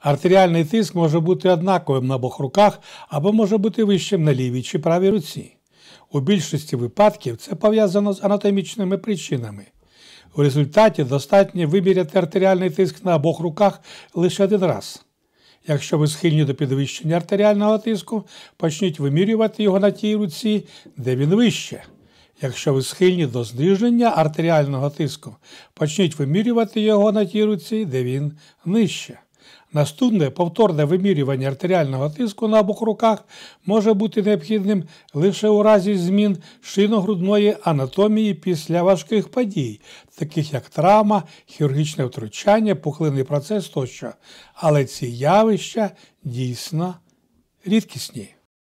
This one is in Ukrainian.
Артеріальний тиск може бути однаковим на обох руках або може бути вищим на лівій чи правій руці. У більшості випадків це пов'язано з анатомічними причинами. У результаті достатньо виміряти артеріальний тиск на обох руках лише один раз. Якщо ви схильні до підвищення артеріального тиску, почніть вимірювати його на тій руці, де він вище. Якщо ви схильні до зниження артеріального тиску, почніть вимірювати його на тій руці, де він нижче. Наступне повторне вимірювання артеріального тиску на обох руках може бути необхідним лише у разі змін шиногрудної анатомії після важких подій, таких як травма, хірургічне втручання, пухлинний процес тощо. Але ці явища дійсно рідкісні.